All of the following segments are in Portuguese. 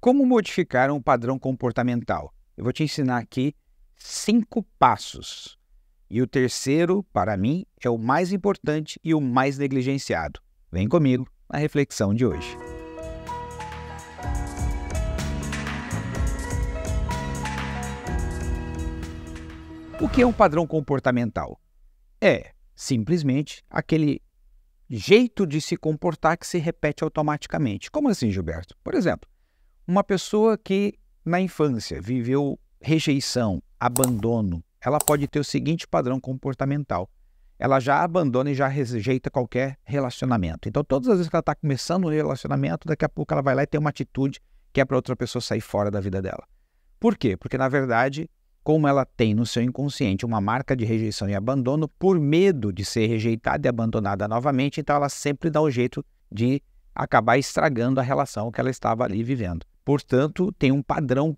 Como modificar um padrão comportamental? Eu vou te ensinar aqui cinco passos. E o terceiro, para mim, é o mais importante e o mais negligenciado. Vem comigo na reflexão de hoje. O que é um padrão comportamental? É simplesmente aquele jeito de se comportar que se repete automaticamente. Como assim, Gilberto? Por exemplo, uma pessoa que na infância viveu rejeição, abandono, ela pode ter o seguinte padrão comportamental. Ela já abandona e já rejeita qualquer relacionamento. Então, todas as vezes que ela está começando um relacionamento, daqui a pouco ela vai lá e tem uma atitude que é para outra pessoa sair fora da vida dela. Por quê? Porque, na verdade, como ela tem no seu inconsciente uma marca de rejeição e abandono, por medo de ser rejeitada e abandonada novamente, então ela sempre dá o um jeito de acabar estragando a relação que ela estava ali vivendo. Portanto, tem um padrão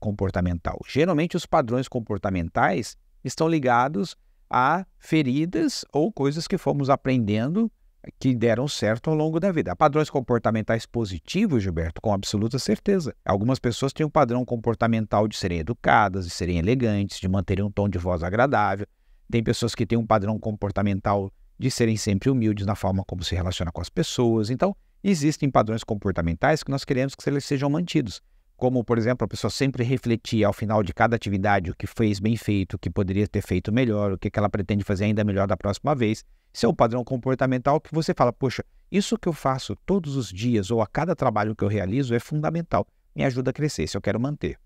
comportamental. Geralmente, os padrões comportamentais estão ligados a feridas ou coisas que fomos aprendendo que deram certo ao longo da vida. Há padrões comportamentais positivos, Gilberto, com absoluta certeza. Algumas pessoas têm um padrão comportamental de serem educadas, de serem elegantes, de manterem um tom de voz agradável. Tem pessoas que têm um padrão comportamental de serem sempre humildes na forma como se relaciona com as pessoas. Então, Existem padrões comportamentais que nós queremos que eles sejam mantidos, como, por exemplo, a pessoa sempre refletir ao final de cada atividade o que fez bem feito, o que poderia ter feito melhor, o que ela pretende fazer ainda melhor da próxima vez. Isso é um padrão comportamental que você fala, poxa, isso que eu faço todos os dias ou a cada trabalho que eu realizo é fundamental, me ajuda a crescer, se eu quero manter.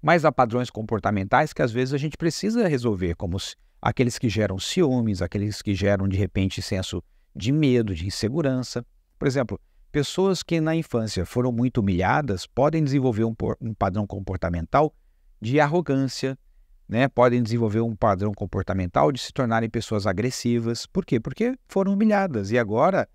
Mas há padrões comportamentais que às vezes a gente precisa resolver, como aqueles que geram ciúmes, aqueles que geram de repente senso de medo, de insegurança. Por exemplo, pessoas que na infância foram muito humilhadas podem desenvolver um, um padrão comportamental de arrogância, né? podem desenvolver um padrão comportamental de se tornarem pessoas agressivas. Por quê? Porque foram humilhadas e agora,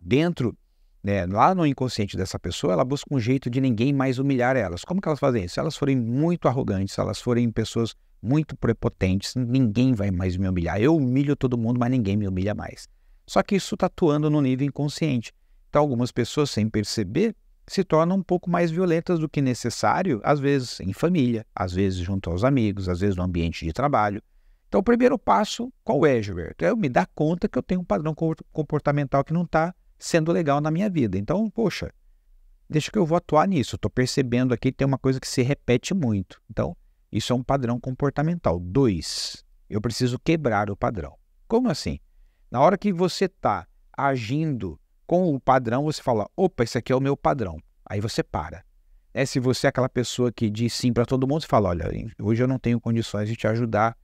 dentro, né, lá no inconsciente dessa pessoa, ela busca um jeito de ninguém mais humilhar elas. Como que elas fazem isso? Se elas forem muito arrogantes, se elas forem pessoas muito prepotentes, ninguém vai mais me humilhar. Eu humilho todo mundo, mas ninguém me humilha mais. Só que isso está atuando no nível inconsciente. Então, algumas pessoas, sem perceber, se tornam um pouco mais violentas do que necessário, às vezes em família, às vezes junto aos amigos, às vezes no ambiente de trabalho. Então, o primeiro passo, qual é, Gilberto? É me dar conta que eu tenho um padrão comportamental que não está sendo legal na minha vida. Então, poxa, deixa que eu vou atuar nisso. Estou percebendo aqui que tem uma coisa que se repete muito. Então, isso é um padrão comportamental. Dois, eu preciso quebrar o padrão. Como assim? Na hora que você está agindo com o padrão, você fala: opa, esse aqui é o meu padrão. Aí você para. É, se você é aquela pessoa que diz sim para todo mundo, você fala: olha, hoje eu não tenho condições de te ajudar,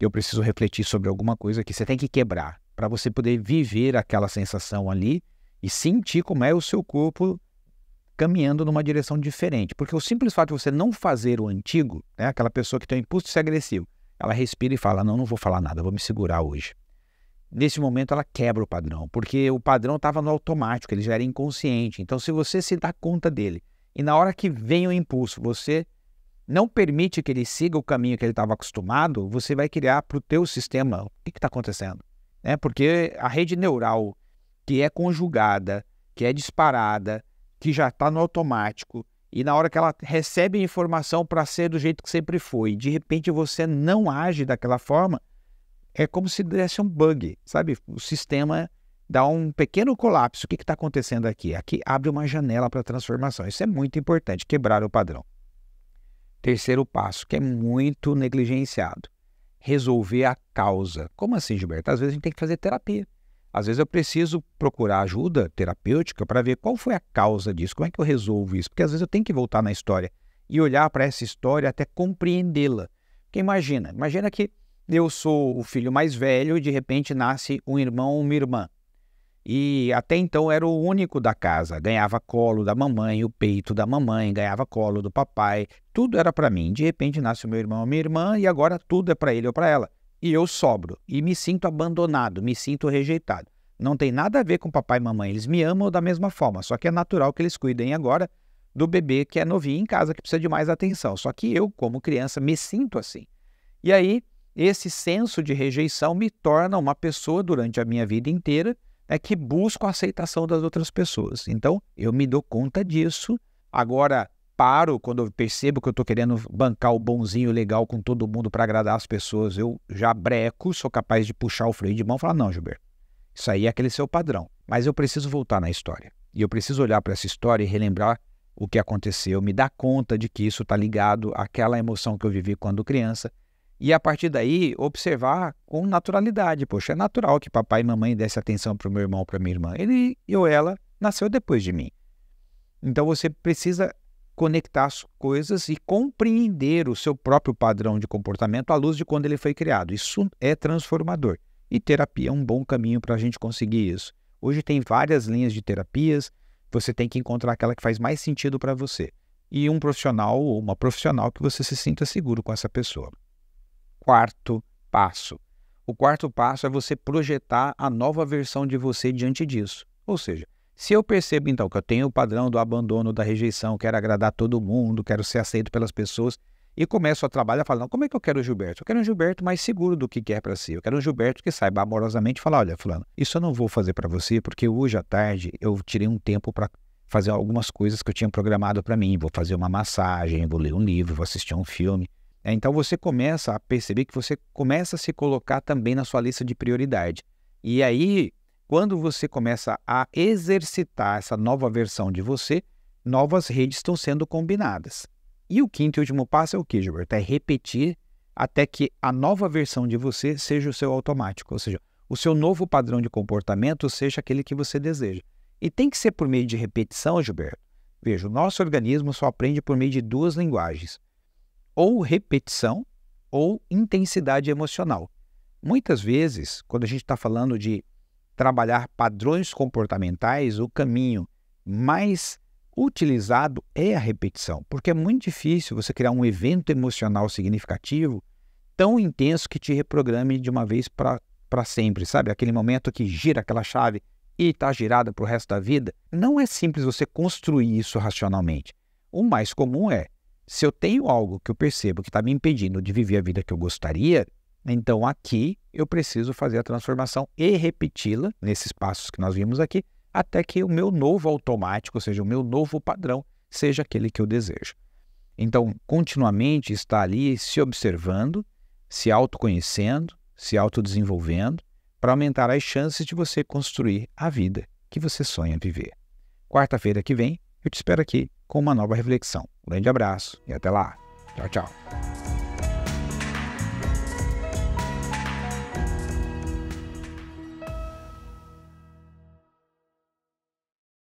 eu preciso refletir sobre alguma coisa que você tem que quebrar para você poder viver aquela sensação ali e sentir como é o seu corpo caminhando numa direção diferente. Porque o simples fato de você não fazer o antigo, né, aquela pessoa que tem o impulso de ser agressivo, ela respira e fala: não, não vou falar nada, vou me segurar hoje nesse momento ela quebra o padrão, porque o padrão estava no automático, ele já era inconsciente. Então, se você se dá conta dele e na hora que vem o impulso, você não permite que ele siga o caminho que ele estava acostumado, você vai criar para o teu sistema o que está acontecendo. Né? Porque a rede neural que é conjugada, que é disparada, que já está no automático, e na hora que ela recebe a informação para ser do jeito que sempre foi, de repente você não age daquela forma, é como se desse um bug, sabe? O sistema dá um pequeno colapso. O que está acontecendo aqui? Aqui abre uma janela para transformação. Isso é muito importante, quebrar o padrão. Terceiro passo, que é muito negligenciado, resolver a causa. Como assim, Gilberto? Às vezes a gente tem que fazer terapia. Às vezes eu preciso procurar ajuda terapêutica para ver qual foi a causa disso, como é que eu resolvo isso, porque às vezes eu tenho que voltar na história e olhar para essa história até compreendê-la. Porque imagina, imagina que eu sou o filho mais velho e de repente nasce um irmão ou uma irmã. E até então era o único da casa, ganhava colo da mamãe, o peito da mamãe, ganhava colo do papai, tudo era para mim. De repente nasce o meu irmão ou minha irmã e agora tudo é para ele ou para ela. E eu sobro e me sinto abandonado, me sinto rejeitado. Não tem nada a ver com papai e mamãe, eles me amam da mesma forma, só que é natural que eles cuidem agora do bebê que é novinho em casa, que precisa de mais atenção. Só que eu, como criança, me sinto assim. E aí esse senso de rejeição me torna uma pessoa durante a minha vida inteira é que busco a aceitação das outras pessoas. Então, eu me dou conta disso. Agora, paro quando eu percebo que eu estou querendo bancar o bonzinho legal com todo mundo para agradar as pessoas. Eu já breco, sou capaz de puxar o freio de mão e falar: não, Gilberto, isso aí é aquele seu padrão. Mas eu preciso voltar na história. E eu preciso olhar para essa história e relembrar o que aconteceu, me dar conta de que isso está ligado àquela emoção que eu vivi quando criança e a partir daí observar com naturalidade. Poxa, é natural que papai e mamãe dessem atenção para o meu irmão, para a minha irmã. Ele ou ela nasceu depois de mim. Então você precisa conectar as coisas e compreender o seu próprio padrão de comportamento à luz de quando ele foi criado. Isso é transformador. E terapia é um bom caminho para a gente conseguir isso. Hoje tem várias linhas de terapias, você tem que encontrar aquela que faz mais sentido para você. E um profissional ou uma profissional que você se sinta seguro com essa pessoa quarto passo. O quarto passo é você projetar a nova versão de você diante disso. Ou seja, se eu percebo então que eu tenho o padrão do abandono, da rejeição, quero agradar todo mundo, quero ser aceito pelas pessoas, e começo a trabalhar falando, como é que eu quero o Gilberto? Eu quero um Gilberto mais seguro do que quer para si. Eu quero um Gilberto que saiba amorosamente falar, olha, fulano, isso eu não vou fazer para você, porque hoje à tarde eu tirei um tempo para fazer algumas coisas que eu tinha programado para mim. Vou fazer uma massagem, vou ler um livro, vou assistir um filme. É, então você começa a perceber que você começa a se colocar também na sua lista de prioridade. E aí, quando você começa a exercitar essa nova versão de você, novas redes estão sendo combinadas. E o quinto e último passo é o que, Gilberto? É repetir até que a nova versão de você seja o seu automático, ou seja, o seu novo padrão de comportamento seja aquele que você deseja. E tem que ser por meio de repetição, Gilberto. Veja, o nosso organismo só aprende por meio de duas linguagens: ou repetição ou intensidade emocional. Muitas vezes, quando a gente está falando de trabalhar padrões comportamentais, o caminho mais utilizado é a repetição, porque é muito difícil você criar um evento emocional significativo tão intenso que te reprograme de uma vez para sempre, sabe? Aquele momento que gira aquela chave e está girada para o resto da vida. Não é simples você construir isso racionalmente. O mais comum é se eu tenho algo que eu percebo que está me impedindo de viver a vida que eu gostaria, então aqui eu preciso fazer a transformação e repeti-la nesses passos que nós vimos aqui, até que o meu novo automático, ou seja, o meu novo padrão, seja aquele que eu desejo. Então, continuamente está ali se observando, se autoconhecendo, se autodesenvolvendo, para aumentar as chances de você construir a vida que você sonha viver. Quarta-feira que vem, eu te espero aqui com uma nova reflexão. Um grande abraço e até lá. Tchau, tchau.